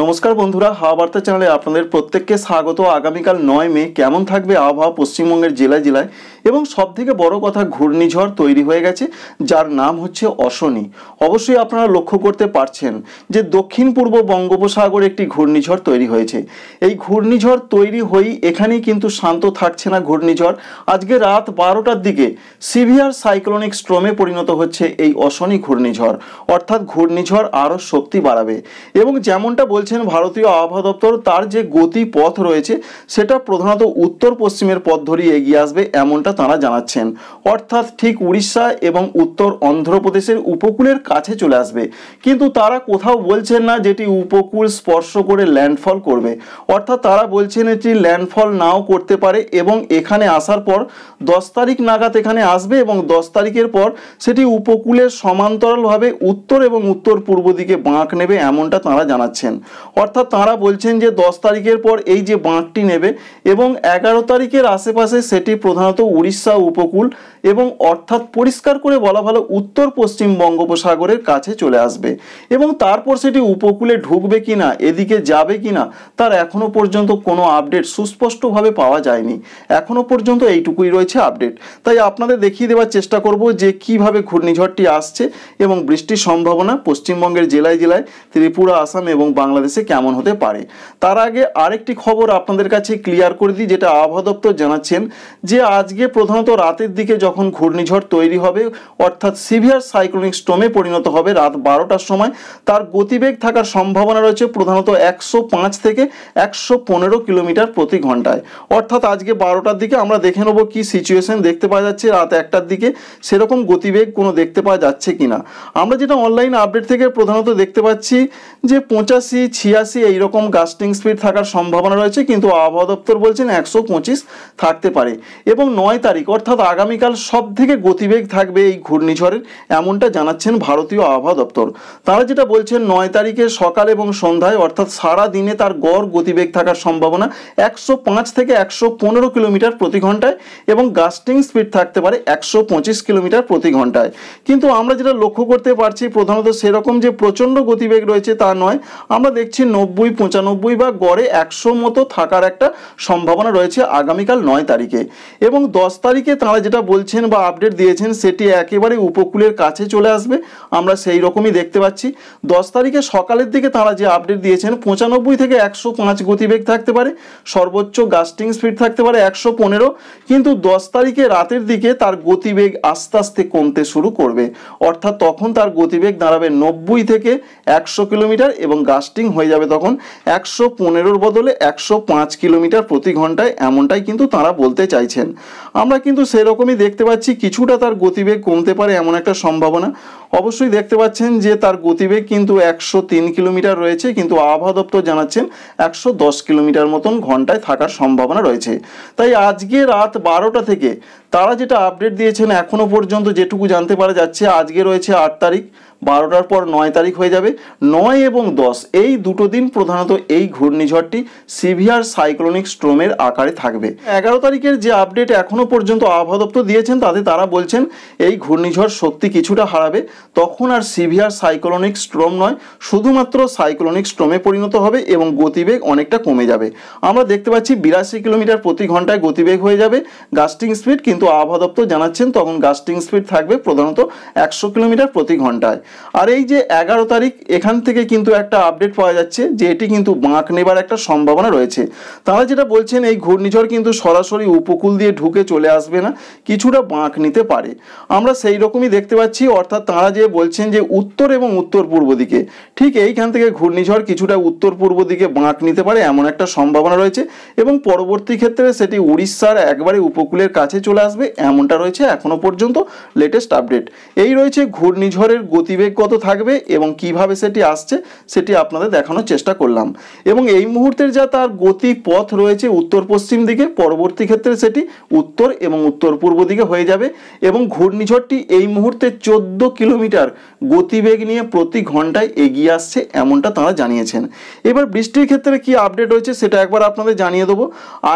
নমস্কার বন্ধুরা হাওয়া বার্তা চ্যানেলে আপনাদের প্রত্যেককে স্বাগত আগামীকাল নয় মে কেমন থাকবে আবহাওয়া পশ্চিমবঙ্গের জেলায় জেলায় এবং সবথেকে বড় কথা ঘূর্ণিঝড় তৈরি হয়ে গেছে যার নাম হচ্ছে অশনি অবশ্যই আপনারা লক্ষ্য করতে পারছেন যে দক্ষিণ পূর্ব বঙ্গোপসাগরে একটি ঘূর্ণিঝড় তৈরি হয়েছে এই ঘূর্ণিঝড় তৈরি হয়েই এখানেই কিন্তু শান্ত থাকছে না ঘূর্ণিঝড় আজকে রাত বারোটার দিকে সিভিয়ার সাইক্লোনিক স্ট্রমে পরিণত হচ্ছে এই অশনি ঘূর্ণিঝড় অর্থাৎ ঘূর্ণিঝড় আরও শক্তি বাড়াবে এবং যেমনটা বলছেন ভারতীয় আবহাওয়া দপ্তর তার যে গতি পথ রয়েছে সেটা প্রধানত উত্তর পশ্চিমের পথ ধরেই এগিয়ে আসবে এমনটা তাঁরা জানাচ্ছেন অর্থাৎ ঠিক উড়িষ্যা এবং উত্তর অন্ধ্রপ্রদেশের উপকূলের কাছে চলে আসবে কিন্তু তারা কোথাও বলছেন না যেটি উপকূল স্পর্শ করে ল্যান্ডফল করবে অর্থাৎ তারা বলছেন এটি ল্যান্ডফল নাও করতে পারে এবং এখানে আসার পর দশ তারিখ নাগাদ এখানে আসবে এবং দশ তারিখের পর সেটি উপকূলের সমান্তরালভাবে উত্তর এবং উত্তর পূর্ব দিকে বাঁক নেবে এমনটা তাঁরা জানাচ্ছেন অর্থাৎ তাঁরা বলছেন যে দশ তারিখের পর এই যে বাঁকটি নেবে এবং এগারো তারিখের আশেপাশে সেটি প্রধানত উড়িষ্যা উপকূল এবং অর্থাৎ পরিষ্কার করে বলা ভালো উত্তর পশ্চিম বঙ্গোপসাগরের কাছে চলে আসবে এবং তারপর সেটি উপকূলে ঢুকবে কি না এদিকে যাবে কি না তার এখনও পর্যন্ত কোনো আপডেট সুস্পষ্টভাবে পাওয়া যায়নি এখনও পর্যন্ত এইটুকুই রয়েছে আপডেট তাই আপনাদের দেখিয়ে দেওয়ার চেষ্টা করব যে কিভাবে ঘূর্ণিঝড়টি আসছে এবং বৃষ্টির সম্ভাবনা পশ্চিমবঙ্গের জেলায় জেলায় ত্রিপুরা আসাম এবং বাংলাদেশে কেমন হতে পারে তার আগে আরেকটি খবর আপনাদের কাছে ক্লিয়ার করে দিই যেটা আবহাওয়া দপ্তর জানাচ্ছেন যে আজকে প্রধানত রাতের দিকে যখন ঘূর্ণিঝড় তৈরি হবে অর্থাৎ সিভিয়ার সাইক্লোনিক স্টোমে পরিণত হবে রাত বারোটার সময় তার গতিবেগ থাকার সম্ভাবনা রয়েছে প্রধানত একশো পাঁচ থেকে একশো পনেরো কিলোমিটার প্রতি ঘন্টায় অর্থাৎ আজকে বারোটার দিকে আমরা দেখে নেবো কী সিচুয়েশন দেখতে পাওয়া যাচ্ছে রাত একটার দিকে সেরকম গতিবেগ কোনো দেখতে পাওয়া যাচ্ছে কি না আমরা যেটা অনলাইন আপডেট থেকে প্রধানত দেখতে পাচ্ছি যে পঁচাশি ছিয়াশি এইরকম গাস্টিং স্পিড থাকার সম্ভাবনা রয়েছে কিন্তু আবহাওয়া দপ্তর বলছেন একশো পঁচিশ থাকতে পারে এবং নয় নয় তারিখ অর্থাৎ আগামীকাল সব থেকে গতিবেগ থাকবে এই ঘূর্ণিঝড়ের এমনটা জানাচ্ছেন ভারতীয় আবহাওয়া দপ্তর তারা যেটা বলছেন নয় তারিখে সকাল এবং সন্ধ্যায় অর্থাৎ সারা দিনে তার গড় গতিবেগ থাকার সম্ভাবনা একশো পাঁচ থেকে একশো পনেরো কিলোমিটার প্রতি ঘন্টায় এবং গাস্টিং স্পিড থাকতে পারে একশো পঁচিশ কিলোমিটার প্রতি ঘন্টায় কিন্তু আমরা যেটা লক্ষ্য করতে পারছি প্রধানত সেরকম যে প্রচণ্ড গতিবেগ রয়েছে তা নয় আমরা দেখছি নব্বই পঁচানব্বই বা গড়ে একশো মতো থাকার একটা সম্ভাবনা রয়েছে আগামীকাল নয় তারিখে এবং দশ দশ তারিখে তাঁরা যেটা বলছেন বা আপডেট দিয়েছেন সেটি একেবারে উপকূলের কাছে চলে আসবে আমরা সেই রকমই দেখতে পাচ্ছি দশ তারিখে সকালের দিকে তাঁরা যে আপডেট দিয়েছেন পঁচানব্বই থেকে একশো পাঁচ গতিবেগ থাকতে পারে সর্বোচ্চ গাস্টিং স্পিড থাকতে পারে একশো পনেরো কিন্তু দশ তারিখে রাতের দিকে তার গতিবেগ আস্তে আস্তে কমতে শুরু করবে অর্থাৎ তখন তার গতিবেগ দাঁড়াবে নব্বই থেকে একশো কিলোমিটার এবং গাস্টিং হয়ে যাবে তখন একশো পনেরোর বদলে একশো পাঁচ কিলোমিটার প্রতি ঘন্টায় এমনটাই কিন্তু তাঁরা বলতে চাইছেন আমরা কিন্তু সেরকমই দেখতে পাচ্ছি কিছুটা তার গতিবেগ কমতে পারে এমন একটা সম্ভাবনা অবশ্যই দেখতে পাচ্ছেন যে তার গতিবেগ কিন্তু একশো তিন কিলোমিটার রয়েছে কিন্তু আবহাওয়া দপ্তর জানাচ্ছেন একশো দশ কিলোমিটার মতন ঘন্টায় থাকার সম্ভাবনা রয়েছে তাই আজকে রাত বারোটা থেকে তারা যেটা আপডেট দিয়েছেন এখনও পর্যন্ত যেটুকু জানতে পারা যাচ্ছে আজকে রয়েছে আট তারিখ বারোটার পর নয় তারিখ হয়ে যাবে নয় এবং দশ এই দুটো দিন প্রধানত এই ঘূর্ণিঝড়টি সিভিয়ার সাইক্লোনিক স্ট্রোমের আকারে থাকবে এগারো তারিখের যে আপডেট এখনও পর্যন্ত আবহাওয়া দপ্তর দিয়েছেন তাতে তারা বলছেন এই ঘূর্ণিঝড় শক্তি কিছুটা হারাবে তখন আর সিভিয়ার সাইক্লোনিক স্ট্রোম নয় শুধুমাত্র সাইক্লোনিক স্ট্রোমে পরিণত হবে এবং গতিবেগ অনেকটা কমে যাবে আমরা দেখতে পাচ্ছি বিরাশি কিলোমিটার প্রতি ঘন্টায় গতিবেগ হয়ে যাবে গাস্টিং স্পিড কিন্তু আবহাওয়া দপ্তর জানাচ্ছেন তখন গাস্টিং স্পিড থাকবে প্রধানত একশো কিলোমিটার প্রতি ঘন্টায় আর এই যে এগারো তারিখ এখান থেকে কিন্তু একটা আপডেট পাওয়া যাচ্ছে যে এটি কিন্তু বাঁক নেবার একটা সম্ভাবনা রয়েছে তারা যেটা বলছেন এই ঘূর্ণিঝড় কিন্তু সরাসরি উপকূল দিয়ে ঢুকে চলে আসবে না কিছুটা বাঁক নিতে পারে আমরা সেই রকমই দেখতে পাচ্ছি অর্থাৎ তারা যে বলছেন যে উত্তর এবং উত্তর পূর্ব দিকে ঠিক এইখান থেকে ঘূর্ণিঝড় কিছুটা উত্তর পূর্ব দিকে বাঁক নিতে পারে এমন একটা সম্ভাবনা রয়েছে এবং পরবর্তী ক্ষেত্রে সেটি উড়িষ্যার একবারে উপকূলের কাছে চলে আসবে এমনটা রয়েছে এখনও পর্যন্ত লেটেস্ট আপডেট এই রয়েছে ঘূর্ণিঝড়ের গতিবেগ কত থাকবে এবং কিভাবে সেটি আসছে সেটি আপনাদের দেখানোর চেষ্টা করলাম এবং এই মুহূর্তের যা তার গতি পথ রয়েছে উত্তর পশ্চিম দিকে পরবর্তী ক্ষেত্রে সেটি উত্তর এবং উত্তর পূর্ব দিকে হয়ে যাবে এবং ঘূর্ণিঝড়টি এই মুহূর্তে চোদ্দ কিলোমিটার কিলোমিটার গতিবেগ নিয়ে প্রতি ঘন্টায় এগিয়ে আসছে এমনটা তারা জানিয়েছেন এবার বৃষ্টির ক্ষেত্রে কি আপডেট হয়েছে সেটা একবার আপনাদের জানিয়ে দেবো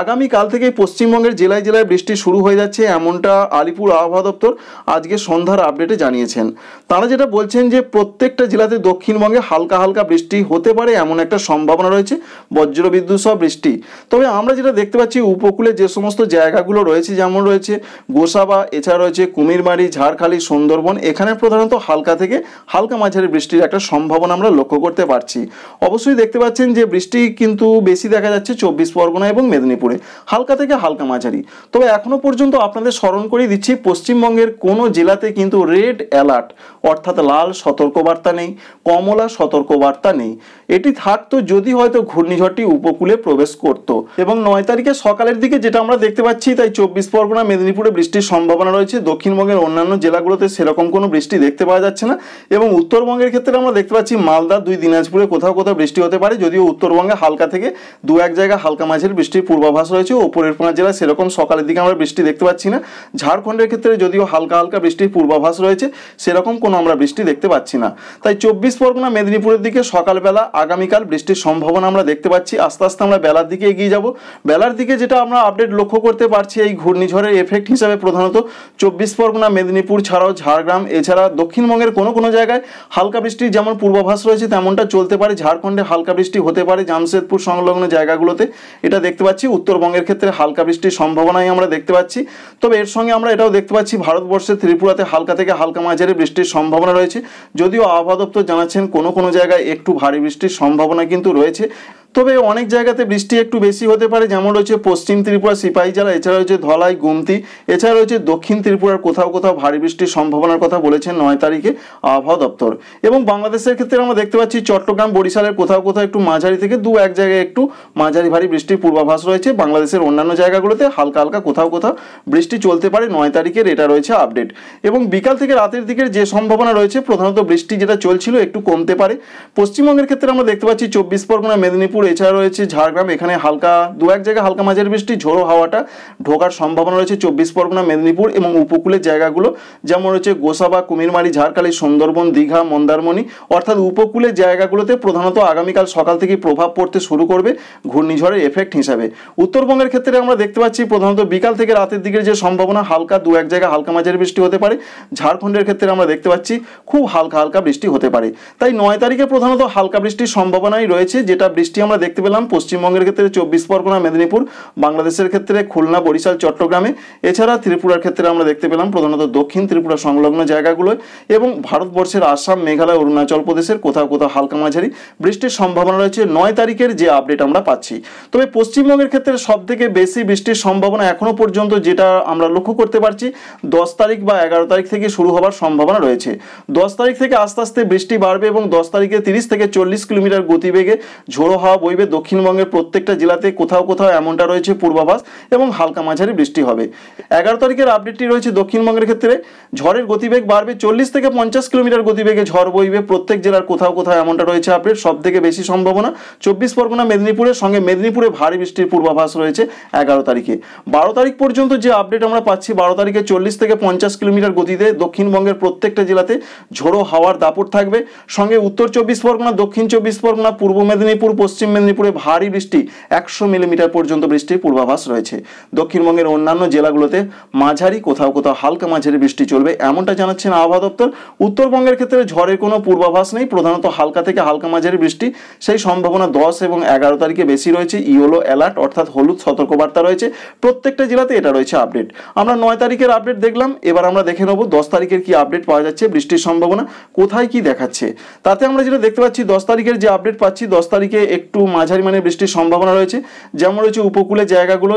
আগামীকাল থেকে পশ্চিমবঙ্গের জেলায় জেলায় বৃষ্টি শুরু হয়ে যাচ্ছে এমনটা আলিপুর আবহাওয়া দপ্তর আজকে সন্ধ্যার আপডেটে জানিয়েছেন তারা যেটা বলছেন যে প্রত্যেকটা জেলাতে দক্ষিণবঙ্গে হালকা হালকা বৃষ্টি হতে পারে এমন একটা সম্ভাবনা রয়েছে বজ্রবিদ্যুৎ সহ বৃষ্টি তবে আমরা যেটা দেখতে পাচ্ছি উপকূলে যে সমস্ত জায়গাগুলো রয়েছে যেমন রয়েছে গোসাবা এছাড়া রয়েছে কুমিরমারি ঝাড়খালি সুন্দরবন এখানে প্রধানত পর্যন্ত হালকা থেকে হালকা মাঝারি বৃষ্টির একটা সম্ভাবনা আমরা লক্ষ্য করতে পারছি অবশ্যই দেখতে পাচ্ছেন যে বৃষ্টি কিন্তু বেশি দেখা যাচ্ছে চব্বিশ পরগনা এবং মেদিনীপুরে হালকা থেকে হালকা মাঝারি তবে এখনও পর্যন্ত আপনাদের স্মরণ করিয়ে দিচ্ছি পশ্চিমবঙ্গের কোনো জেলাতে কিন্তু রেড অ্যালার্ট অর্থাৎ লাল সতর্কবার্তা নেই কমলা সতর্কবার্তা নেই এটি থাকতো যদি হয়তো ঘূর্ণিঝড়টি উপকূলে প্রবেশ করত এবং নয় তারিখে সকালের দিকে যেটা আমরা দেখতে পাচ্ছি তাই চব্বিশ পরগনা মেদিনীপুরে বৃষ্টির সম্ভাবনা রয়েছে দক্ষিণবঙ্গের অন্যান্য জেলাগুলোতে সেরকম কোনো বৃষ্টি দেখতে দেখতে পাওয়া যাচ্ছে না এবং উত্তরবঙ্গের ক্ষেত্রে আমরা দেখতে পাচ্ছি মালদা দুই দিনাজপুরে কোথাও কোথাও বৃষ্টি হতে পারে যদিও উত্তরবঙ্গে হালকা থেকে দু এক জায়গা হালকা মাঝের বৃষ্টির পূর্বাভাস রয়েছে ওপরের পাঁচ জেলায় সেরকম সকালের দিকে আমরা বৃষ্টি দেখতে পাচ্ছি না ঝাড়খণ্ডের ক্ষেত্রে যদিও হালকা হালকা বৃষ্টির পূর্বাভাস রয়েছে সেরকম কোনো আমরা বৃষ্টি দেখতে পাচ্ছি না তাই চব্বিশ পরগনা মেদিনীপুরের দিকে সকালবেলা আগামীকাল বৃষ্টির সম্ভাবনা আমরা দেখতে পাচ্ছি আস্তে আস্তে আমরা বেলার দিকে এগিয়ে যাব বেলার দিকে যেটা আমরা আপডেট লক্ষ্য করতে পারছি এই ঘূর্ণিঝড়ের এফেক্ট হিসাবে প্রধানত চব্বিশ পরগনা মেদিনীপুর ছাড়াও ঝাড়গ্রাম এছাড়া দক্ষিণবঙ্গের কোনো কোনো জায়গায় হালকা বৃষ্টির যেমন পূর্বাভাস রয়েছে তেমনটা চলতে পারে ঝাড়খণ্ডে হালকা বৃষ্টি হতে পারে জামশেদপুর সংলগ্ন জায়গাগুলোতে এটা দেখতে পাচ্ছি উত্তরবঙ্গের ক্ষেত্রে হালকা বৃষ্টির সম্ভাবনাই আমরা দেখতে পাচ্ছি তবে এর সঙ্গে আমরা এটাও দেখতে পাচ্ছি ভারতবর্ষের ত্রিপুরাতে হালকা থেকে হালকা মাঝারি বৃষ্টির সম্ভাবনা রয়েছে যদিও আবহাওয়া দপ্তর জানাচ্ছেন কোনো কোনো জায়গায় একটু ভারী বৃষ্টির সম্ভাবনা কিন্তু রয়েছে তবে অনেক জায়গাতে বৃষ্টি একটু বেশি হতে পারে যেমন রয়েছে পশ্চিম ত্রিপুরা জেলা এছাড়া রয়েছে ধলাই গুমতি এছাড়া রয়েছে দক্ষিণ ত্রিপুরার কোথাও কোথাও ভারী বৃষ্টির সম্ভাবনার কথা বলেছেন নয় তারিখে আবহাওয়া দপ্তর এবং বাংলাদেশের ক্ষেত্রে আমরা দেখতে পাচ্ছি চট্টগ্রাম বরিশালের কোথাও কোথাও একটু মাঝারি থেকে দু এক জায়গায় একটু মাঝারি ভারী বৃষ্টির পূর্বাভাস রয়েছে বাংলাদেশের অন্যান্য জায়গাগুলোতে হালকা হালকা কোথাও কোথাও বৃষ্টি চলতে পারে নয় তারিখের এটা রয়েছে আপডেট এবং বিকাল থেকে রাতের দিকের যে সম্ভাবনা রয়েছে প্রধানত বৃষ্টি যেটা চলছিল একটু কমতে পারে পশ্চিমবঙ্গের ক্ষেত্রে আমরা দেখতে পাচ্ছি চব্বিশ পরগনা মেদিনীপুর মেদিনীপুর এছাড়া রয়েছে ঝাড়গ্রাম এখানে হালকা দু এক জায়গায় হালকা মাঝের বৃষ্টি ঝোড়ো হাওয়াটা ঢোকার সম্ভাবনা রয়েছে চব্বিশ পরগনা মেদিনীপুর এবং উপকূলের জায়গাগুলো যেমন রয়েছে গোসাবা কুমিরমারি ঝাড়খালি সুন্দরবন দীঘা মন্দারমণি অর্থাৎ উপকূলের জায়গাগুলোতে প্রধানত আগামীকাল সকাল থেকে প্রভাব পড়তে শুরু করবে ঘূর্ণিঝড়ের এফেক্ট হিসাবে উত্তরবঙ্গের ক্ষেত্রে আমরা দেখতে পাচ্ছি প্রধানত বিকাল থেকে রাতের দিকের যে সম্ভাবনা হালকা দু এক জায়গায় হালকা মাঝের বৃষ্টি হতে পারে ঝাড়খণ্ডের ক্ষেত্রে আমরা দেখতে পাচ্ছি খুব হালকা হালকা বৃষ্টি হতে পারে তাই নয় তারিখে প্রধানত হালকা বৃষ্টির সম্ভাবনাই রয়েছে যেটা বৃষ্টি আমরা দেখতে পেলাম পশ্চিমবঙ্গের ক্ষেত্রে চব্বিশ পরগনা মেদিনীপুর বাংলাদেশের ক্ষেত্রে খুলনা বরিশাল চট্টগ্রামে এছাড়া ত্রিপুরার ক্ষেত্রে আমরা দেখতে পেলাম প্রধানত দক্ষিণ ত্রিপুরা সংলগ্ন জায়গাগুলোয় এবং ভারতবর্ষের আসাম মেঘালয় অরুণাচল প্রদেশের কোথাও কোথাও হালকা মাঝারি বৃষ্টির সম্ভাবনা রয়েছে নয় তারিখের যে আপডেট আমরা পাচ্ছি তবে পশ্চিমবঙ্গের ক্ষেত্রে সবথেকে বেশি বৃষ্টির সম্ভাবনা এখনও পর্যন্ত যেটা আমরা লক্ষ্য করতে পারছি দশ তারিখ বা এগারো তারিখ থেকে শুরু হবার সম্ভাবনা রয়েছে দশ তারিখ থেকে আস্তে আস্তে বৃষ্টি বাড়বে এবং দশ তারিখে তিরিশ থেকে চল্লিশ কিলোমিটার গতিবেগে ঝোড়ো হাওয়া বইবে দক্ষিণবঙ্গের প্রত্যেকটা জেলাতে কোথাও কোথাও এমনটা রয়েছে পূর্বাভাস এবং হালকা মাঝারি বৃষ্টি হবে এগারো তারিখের আপডেটটি রয়েছে দক্ষিণবঙ্গের ক্ষেত্রে ঝড়ের গতিবেগ বাড়বে চল্লিশ থেকে পঞ্চাশ কিলোমিটার গতিবেগে ঝড় বইবে প্রত্যেক জেলার কোথাও কোথাও এমনটা রয়েছে আপডেট সব থেকে বেশি সম্ভাবনা চব্বিশ পরগনা মেদিনীপুরের সঙ্গে মেদিনীপুরে ভারী বৃষ্টির পূর্বাভাস রয়েছে এগারো তারিখে বারো তারিখ পর্যন্ত যে আপডেট আমরা পাচ্ছি বারো তারিখে চল্লিশ থেকে পঞ্চাশ কিলোমিটার গতিতে দক্ষিণবঙ্গের প্রত্যেকটা জেলাতে ঝোড়ো হাওয়ার দাপট থাকবে সঙ্গে উত্তর চব্বিশ পরগনা দক্ষিণ চব্বিশ পরগনা পূর্ব মেদিনীপুর পশ্চিম পশ্চিম মেদিনীপুরে ভারী বৃষ্টি একশো মিলিমিটার পর্যন্ত বৃষ্টির পূর্বাভাস রয়েছে দক্ষিণবঙ্গের অন্যান্য জেলাগুলোতে মাঝারি কোথাও কোথাও হালকা মাঝারি বৃষ্টি চলবে এমনটা জানাচ্ছেন আবহাওয়া দপ্তর উত্তরবঙ্গের ক্ষেত্রে ঝড়ের কোনো পূর্বাভাস নেই প্রধানত হালকা থেকে হালকা মাঝারি বৃষ্টি সেই সম্ভাবনা দশ এবং এগারো তারিখে বেশি রয়েছে ইয়েলো অ্যালার্ট অর্থাৎ হলুদ সতর্কবার্তা রয়েছে প্রত্যেকটা জেলাতে এটা রয়েছে আপডেট আমরা নয় তারিখের আপডেট দেখলাম এবার আমরা দেখে নেবো দশ তারিখের কি আপডেট পাওয়া যাচ্ছে বৃষ্টির সম্ভাবনা কোথায় কি দেখাচ্ছে তাতে আমরা যেটা দেখতে পাচ্ছি দশ তারিখের যে আপডেট পাচ্ছি দশ তারিখে একটু একটু মাঝারি মানের বৃষ্টির সম্ভাবনা রয়েছে যেমন রয়েছে উপকূলে জায়গাগুলো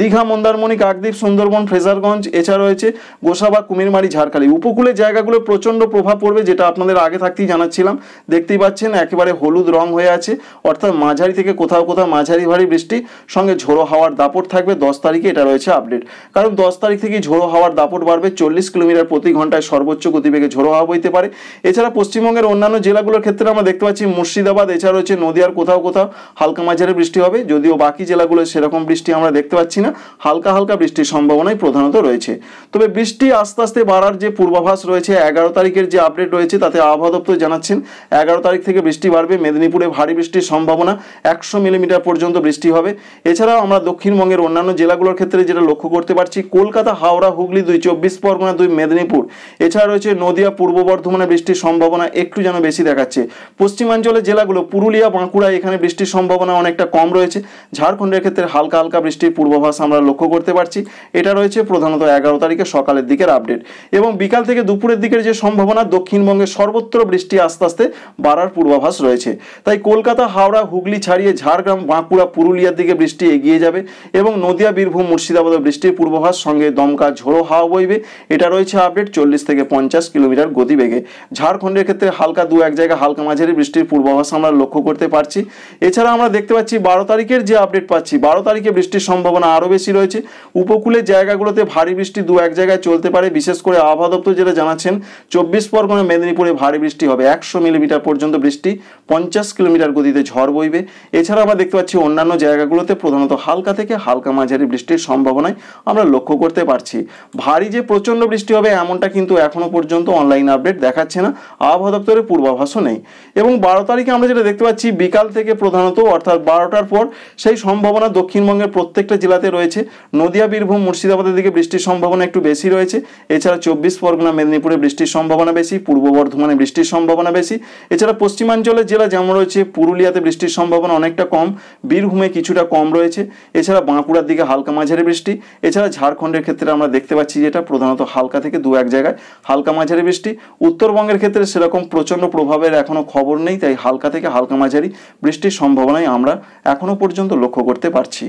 দীঘা মন্দারমণি কাকদ্বীপ সুন্দরবন ফ্রেজারগঞ্জ এছাড়া রয়েছে গোসাবা কুমিরমারি ঝাড়খালি উপকূলে জায়গাগুলো প্রচণ্ড প্রভাব পড়বে যেটা আপনাদের আগে থাকতেই জানাচ্ছিলাম দেখতেই পাচ্ছেন একেবারে হলুদ রং হয়ে আছে অর্থাৎ মাঝারি থেকে কোথাও কোথাও মাঝারি ভারী বৃষ্টি সঙ্গে ঝোড়ো হাওয়ার দাপট থাকবে দশ তারিখে এটা রয়েছে আপডেট কারণ দশ তারিখ থেকে ঝোড়ো হাওয়ার দাপট বাড়বে চল্লিশ কিলোমিটার প্রতি ঘন্টায় সর্বোচ্চ গতিবেগে ঝোড়ো হাওয়া বইতে পারে এছাড়া পশ্চিমবঙ্গের অন্যান্য জেলাগুলোর ক্ষেত্রে আমরা দেখতে পাচ্ছি মুর্শিদাবাদ এছাড়া রয়েছে নদীয়ার কোথাও কোথাও অবস্থা হালকা মাঝারি বৃষ্টি হবে যদিও বাকি জেলাগুলোয় সেরকম বৃষ্টি আমরা দেখতে পাচ্ছি না হালকা হালকা বৃষ্টির সম্ভাবনাই প্রধানত রয়েছে তবে বৃষ্টি আস্তে আস্তে বাড়ার যে পূর্বাভাস রয়েছে এগারো তারিখের যে আপডেট রয়েছে তাতে আবহাওয়া দপ্তর জানাচ্ছেন এগারো তারিখ থেকে বৃষ্টি বাড়বে মেদিনীপুরে ভারী বৃষ্টির সম্ভাবনা একশো মিলিমিটার পর্যন্ত বৃষ্টি হবে এছাড়াও আমরা দক্ষিণবঙ্গের অন্যান্য জেলাগুলোর ক্ষেত্রে যেটা লক্ষ্য করতে পারছি কলকাতা হাওড়া হুগলি দুই চব্বিশ পরগনা দুই মেদিনীপুর এছাড়া রয়েছে নদিয়া পূর্ব বর্ধমানে বৃষ্টির সম্ভাবনা একটু যেন বেশি দেখাচ্ছে পশ্চিমাঞ্চলের জেলাগুলো পুরুলিয়া বাঁকুড়া এখানে বৃষ্টি বৃষ্টির সম্ভাবনা অনেকটা কম রয়েছে ঝাড়খণ্ডের ক্ষেত্রে হালকা হালকা বৃষ্টির পূর্বাভাস আমরা লক্ষ্য করতে পারছি এটা রয়েছে প্রধানত এগারো তারিখে সকালের দিকের আপডেট এবং বিকাল থেকে দুপুরের দিকের যে সম্ভাবনা দক্ষিণবঙ্গে সর্বত্র বৃষ্টি আস্তে আস্তে বাড়ার পূর্বাভাস রয়েছে তাই কলকাতা হাওড়া হুগলি ছাড়িয়ে ঝাড়গ্রাম বাঁকুড়া পুরুলিয়ার দিকে বৃষ্টি এগিয়ে যাবে এবং নদিয়া বীরভূম মুর্শিদাবাদে বৃষ্টির পূর্বাভাস সঙ্গে দমকা ঝোড়ো হাওয়া বইবে এটা রয়েছে আপডেট চল্লিশ থেকে পঞ্চাশ কিলোমিটার গতিবেগে ঝাড়খণ্ডের ক্ষেত্রে হালকা দু এক জায়গায় হালকা মাঝারি বৃষ্টির পূর্বাভাস আমরা লক্ষ্য করতে পারছি এছাড়া আমরা দেখতে পাচ্ছি বারো তারিখের যে আপডেট পাচ্ছি বারো তারিখে বৃষ্টির সম্ভাবনা আরও বেশি রয়েছে উপকূলের জায়গাগুলোতে ভারী বৃষ্টি দু এক জায়গায় চলতে পারে বিশেষ করে আবহাওয়া দপ্তর যেটা জানাচ্ছেন চব্বিশ পরগনা মেদিনীপুরে ভারী বৃষ্টি হবে একশো মিলিমিটার পর্যন্ত বৃষ্টি পঞ্চাশ কিলোমিটার গতিতে ঝড় বইবে এছাড়া আমরা দেখতে পাচ্ছি অন্যান্য জায়গাগুলোতে প্রধানত হালকা থেকে হালকা মাঝারি বৃষ্টির সম্ভাবনায় আমরা লক্ষ্য করতে পারছি ভারী যে প্রচণ্ড বৃষ্টি হবে এমনটা কিন্তু এখনও পর্যন্ত অনলাইন আপডেট দেখাচ্ছে না আবহাওয়া দপ্তরের পূর্বাভাসও নেই এবং বারো তারিখে আমরা যেটা দেখতে পাচ্ছি বিকাল থেকে প্রধানত অর্থাৎ বারোটার পর সেই সম্ভাবনা দক্ষিণবঙ্গের প্রত্যেকটা জেলাতে রয়েছে নদিয়া বীরভূম মুর্শিদাবাদের দিকে বৃষ্টির সম্ভাবনা একটু বেশি রয়েছে এছাড়া চব্বিশ পরগনা মেদিনীপুরে বৃষ্টির সম্ভাবনা বেশি পূর্ব বর্ধমানে বৃষ্টির সম্ভাবনা বেশি এছাড়া পশ্চিমাঞ্চলের জেলা যেমন রয়েছে পুরুলিয়াতে বৃষ্টির সম্ভাবনা অনেকটা কম বীরভূমে কিছুটা কম রয়েছে এছাড়া বাঁকুড়ার দিকে হালকা মাঝারি বৃষ্টি এছাড়া ঝাড়খণ্ডের ক্ষেত্রে আমরা দেখতে পাচ্ছি যেটা প্রধানত হালকা থেকে দু এক জায়গায় হালকা মাঝারি বৃষ্টি উত্তরবঙ্গের ক্ষেত্রে সেরকম প্রচণ্ড প্রভাবের এখনও খবর নেই তাই হালকা থেকে হালকা মাঝারি বৃষ্টির সম্ভাবনাই আমরা এখনও পর্যন্ত লক্ষ্য করতে পারছি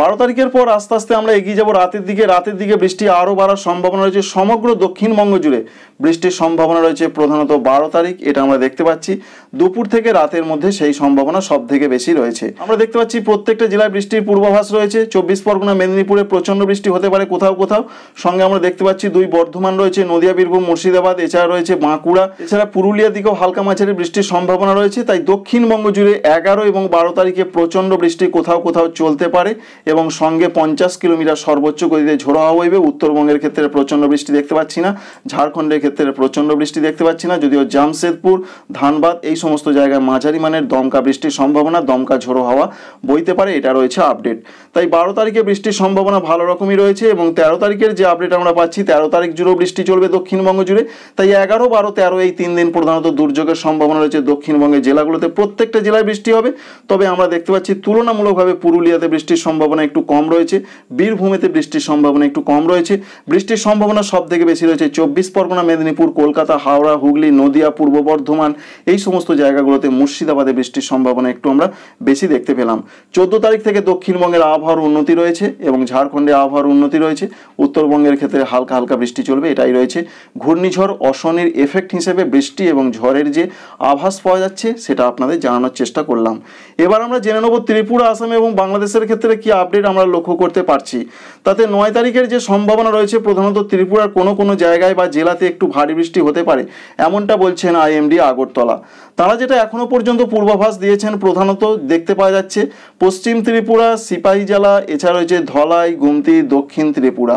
বারো তারিখের পর আস্তে আস্তে আমরা এগিয়ে যাব রাতের দিকে রাতের দিকে বৃষ্টি আরও বাড়ার সম্ভাবনা রয়েছে সমগ্র দক্ষিণবঙ্গ জুড়ে বৃষ্টির সম্ভাবনা রয়েছে প্রধানত বারো তারিখ এটা আমরা দেখতে পাচ্ছি দুপুর থেকে রাতের মধ্যে সেই সম্ভাবনা সব থেকে বেশি রয়েছে আমরা দেখতে পাচ্ছি প্রত্যেকটা জেলায় বৃষ্টির পূর্বাভাস রয়েছে চব্বিশ পরগনা মেদিনীপুরে প্রচণ্ড বৃষ্টি হতে পারে কোথাও কোথাও সঙ্গে আমরা দেখতে পাচ্ছি দুই বর্ধমান রয়েছে নদিয়া বীরভূম মুর্শিদাবাদ এছাড়া রয়েছে বাঁকুড়া এছাড়া পুরুলিয়া দিকেও হালকা মাঝারি বৃষ্টির সম্ভাবনা রয়েছে তাই দক্ষিণবঙ্গ জুড়ে এগারো এবং বারো তারিখে প্রচণ্ড বৃষ্টি কোথাও কোথাও চলতে পারে এবং সঙ্গে পঞ্চাশ কিলোমিটার সর্বোচ্চ গতিতে ঝোড়ো হাওয়া বইবে উত্তরবঙ্গের ক্ষেত্রে প্রচণ্ড বৃষ্টি দেখতে পাচ্ছি না ঝাড়খণ্ডের ক্ষেত্রে প্রচণ্ড বৃষ্টি দেখতে পাচ্ছি না যদিও জামশেদপুর ধানবাদ এই সমস্ত জায়গায় মাঝারি মানের দমকা বৃষ্টির সম্ভাবনা দমকা ঝোড়ো হাওয়া বইতে পারে এটা রয়েছে আপডেট তাই বারো তারিখে বৃষ্টির সম্ভাবনা ভালো রকমই রয়েছে এবং তেরো তারিখের যে আপডেট আমরা পাচ্ছি তেরো তারিখ জুড়েও বৃষ্টি চলবে দক্ষিণবঙ্গ জুড়ে তাই এগারো বারো তেরো এই তিন দিন প্রধানত দুর্যোগের সম্ভাবনা রয়েছে দক্ষিণবঙ্গের জেলাগুলোতে প্রত্যেকটা জেলায় বৃষ্টি হবে তবে আমরা দেখতে পাচ্ছি তুলনামূলকভাবে পুরুলিয়াতে বৃষ্টির সম্ভাবনা একটু কম রয়েছে বীরভূমিতে বৃষ্টির সম্ভাবনা একটু কম রয়েছে বৃষ্টির সম্ভাবনা সব থেকে বেশি রয়েছে চব্বিশ পরগনা মেদিনীপুর কলকাতা হাওড়া হুগলি নদিয়া পূর্ব বর্ধমান এই সমস্ত জায়গাগুলোতে মুর্শিদাবাদে বৃষ্টির সম্ভাবনা একটু আমরা বেশি দেখতে পেলাম চোদ্দ তারিখ থেকে দক্ষিণবঙ্গের আবহাওয়ার উন্নতি রয়েছে এবং ঝাড়খণ্ডে আবহাওয়ার উন্নতি রয়েছে উত্তরবঙ্গের ক্ষেত্রে হালকা হালকা বৃষ্টি চলবে এটাই রয়েছে ঘূর্ণিঝড় অশনির এফেক্ট হিসেবে বৃষ্টি এবং ঝড়ের যে আভাস পাওয়া যাচ্ছে সেটা আপনাদের জানানোর চেষ্টা করলাম এবার আমরা জেনে নেব ত্রিপুরা আসাম এবং বাংলাদেশের ক্ষেত্রে কি আপডেট আমরা লক্ষ্য করতে পারছি তাতে নয় তারিখের যে সম্ভাবনা রয়েছে প্রধানত ত্রিপুরার কোনো কোনো জায়গায় বা জেলাতে একটু ভারী বৃষ্টি হতে পারে এমনটা বলছেন আইএমডি আগরতলা তারা যেটা এখনও পর্যন্ত পূর্বাভাস দিয়েছেন প্রধানত দেখতে পাওয়া যাচ্ছে পশ্চিম ত্রিপুরা সিপাহী জেলা এছাড়া রয়েছে ধলাই গুমতি দক্ষিণ ত্রিপুরা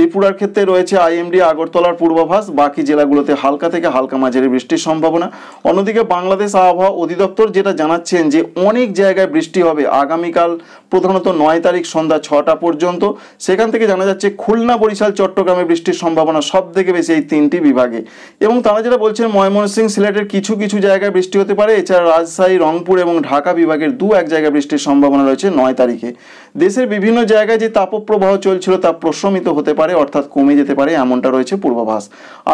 ত্রিপুরার ক্ষেত্রে রয়েছে আইএমডি আগরতলার পূর্বাভাস বাকি জেলাগুলোতে হালকা থেকে হালকা মাঝারি বৃষ্টির সম্ভাবনা অন্যদিকে বাংলাদেশ আবহাওয়া অধিদপ্তর যেটা জানাচ্ছেন যে অনেক জায়গায় বৃষ্টি হবে আগামীকাল প্রধানত নয় তারিখ সন্ধ্যা ছটা পর্যন্ত সেখান থেকে জানা যাচ্ছে খুলনা বরিশাল চট্টগ্রামে বৃষ্টির সম্ভাবনা সব থেকে বেশি এই তিনটি বিভাগে এবং তারা যেটা বলছেন ময়মনসিংহ সিলেটের কিছু কিছু জায়গায় বৃষ্টি হতে পারে এছাড়া রাজশাহী রংপুর এবং ঢাকা বিভাগের দু এক জায়গায় বৃষ্টির সম্ভাবনা রয়েছে নয় তারিখে দেশের বিভিন্ন জায়গায় যে তাপপ্রবাহ চলছিল তা প্রশমিত হতে পারে অর্থাৎ কমে যেতে পারে এমনটা রয়েছে পূর্বাভাস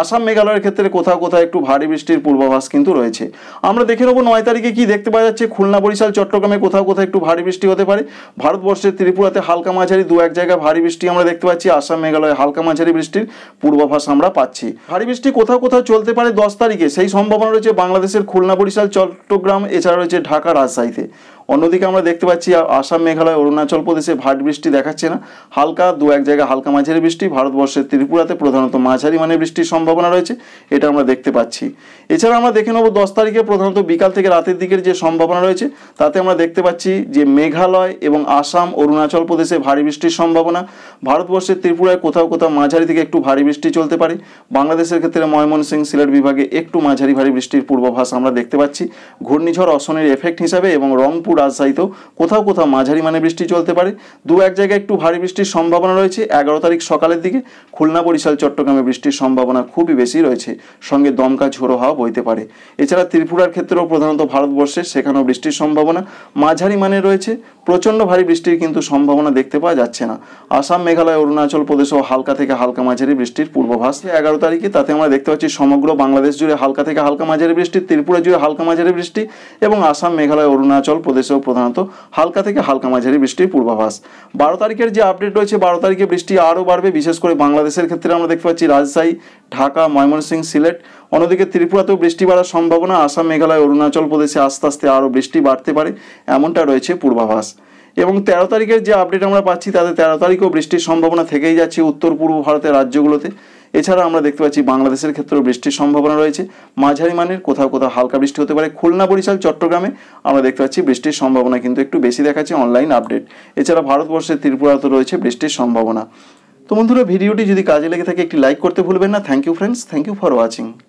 আসাম মেঘালয়ের ক্ষেত্রে কোথাও কোথাও একটু ভারী বৃষ্টির পূর্বাভাস কিন্তু রয়েছে আমরা দেখে নেবো নয় তারিখে কি দেখতে পাওয়া যাচ্ছে খুলনা বরিশাল চট্টগ্রামে কোথাও কোথাও একটু ভারী বৃষ্টি হতে পারে ভারতবর্ষের ত্রিপুরাতে হালকা মাঝারি দু এক জায়গায় ভারী বৃষ্টি আমরা দেখতে পাচ্ছি আসাম মেঘালয়ে হালকা মাঝারি বৃষ্টির পূর্বাভাস আমরা পাচ্ছি ভারী বৃষ্টি কোথাও কোথাও চলতে পারে দশ তারিখে সেই সম্ভাবনা রয়েছে বাংলাদেশের খুলনা বরিশাল চট্টগ্রাম এছাড়া রয়েছে ঢাকা রাজশাহীতে অন্যদিকে আমরা দেখতে পাচ্ছি আসাম মেঘালয় অরুণাচল প্রদেশে ভাট বৃষ্টি দেখাচ্ছে না হালকা দু এক জায়গায় হালকা মাঝারি বৃষ্টি ভারতবর্ষের ত্রিপুরাতে প্রধানত মাঝারি মানে বৃষ্টির সম্ভাবনা রয়েছে এটা আমরা দেখতে পাচ্ছি এছাড়া আমরা দেখে নেবো দশ তারিখে প্রধানত বিকাল থেকে রাতের দিকের যে সম্ভাবনা রয়েছে তাতে আমরা দেখতে পাচ্ছি যে মেঘালয় এবং আসাম অরুণাচল প্রদেশে ভারী বৃষ্টির সম্ভাবনা ভারতবর্ষের ত্রিপুরায় কোথাও কোথাও মাঝারি থেকে একটু ভারী বৃষ্টি চলতে পারে বাংলাদেশের ক্ষেত্রে ময়মনসিং সিলেট বিভাগে একটু মাঝারি ভারী বৃষ্টির পূর্বাভাস আমরা দেখতে পাচ্ছি ঘূর্ণিঝড় অসনের এফেক্ট হিসাবে এবং রংপুর রাজশাহীতেও কোথাও কোথাও মাঝারি মানে বৃষ্টি চলতে পারে দু এক জায়গায় একটু ভারী বৃষ্টির সম্ভাবনা রয়েছে এগারো তারিখ সকালের দিকে খুলনা বরিশাল চট্টগ্রামে বৃষ্টির সম্ভাবনা খুবই বেশি রয়েছে সঙ্গে দমকা ঝোড়ো হাওয়া বইতে পারে এছাড়া ত্রিপুরার ক্ষেত্রেও প্রধানত ভারতবর্ষে সেখানেও বৃষ্টির সম্ভাবনা মাঝারি মানে রয়েছে প্রচণ্ড ভারী বৃষ্টির কিন্তু সম্ভাবনা দেখতে পাওয়া যাচ্ছে না আসাম মেঘালয় অরুণাচল প্রদেশেও হালকা থেকে হালকা মাঝারি বৃষ্টির পূর্বাভাস এগারো তারিখে তাতে আমরা দেখতে পাচ্ছি সমগ্র বাংলাদেশ জুড়ে হালকা থেকে হালকা মাঝারি বৃষ্টি ত্রিপুরা জুড়ে হালকা মাঝারি বৃষ্টি এবং আসাম মেঘালয় অরুণাচল প্রদেশ দেশেও প্রধানত হালকা থেকে হালকা মাঝারি বৃষ্টির পূর্বাভাস বারো তারিখের যে আপডেট রয়েছে বারো তারিখে বৃষ্টি আরও বাড়বে বিশেষ করে বাংলাদেশের ক্ষেত্রে আমরা দেখতে পাচ্ছি রাজশাহী ঢাকা ময়মনসিং সিলেট অন্যদিকে ত্রিপুরাতেও বৃষ্টি বাড়ার সম্ভাবনা আসাম মেঘালয় অরুণাচল প্রদেশে আস্তে আস্তে আরও বৃষ্টি বাড়তে পারে এমনটা রয়েছে পূর্বাভাস এবং তেরো তারিখের যে আপডেট আমরা পাচ্ছি তাতে তেরো তারিখেও বৃষ্টির সম্ভাবনা থেকেই যাচ্ছে উত্তর পূর্ব ভারতের রাজ্যগুলোতে এছাড়া আমরা দেখতে পাচ্ছি বাংলাদেশের ক্ষেত্রেও বৃষ্টির সম্ভাবনা রয়েছে মাঝারি মানের কোথাও কোথাও হালকা বৃষ্টি হতে পারে খুলনা বরিশাল চট্টগ্রামে আমরা দেখতে পাচ্ছি বৃষ্টির সম্ভাবনা কিন্তু একটু বেশি দেখাচ্ছে অনলাইন আপডেট এছাড়া ভারতবর্ষের ত্রিপুরাতেও রয়েছে বৃষ্টির সম্ভাবনা তো বন্ধুরা ভিডিওটি যদি কাজে লেগে থাকে একটি লাইক করতে ভুলবেন না thank you friends thank you for watching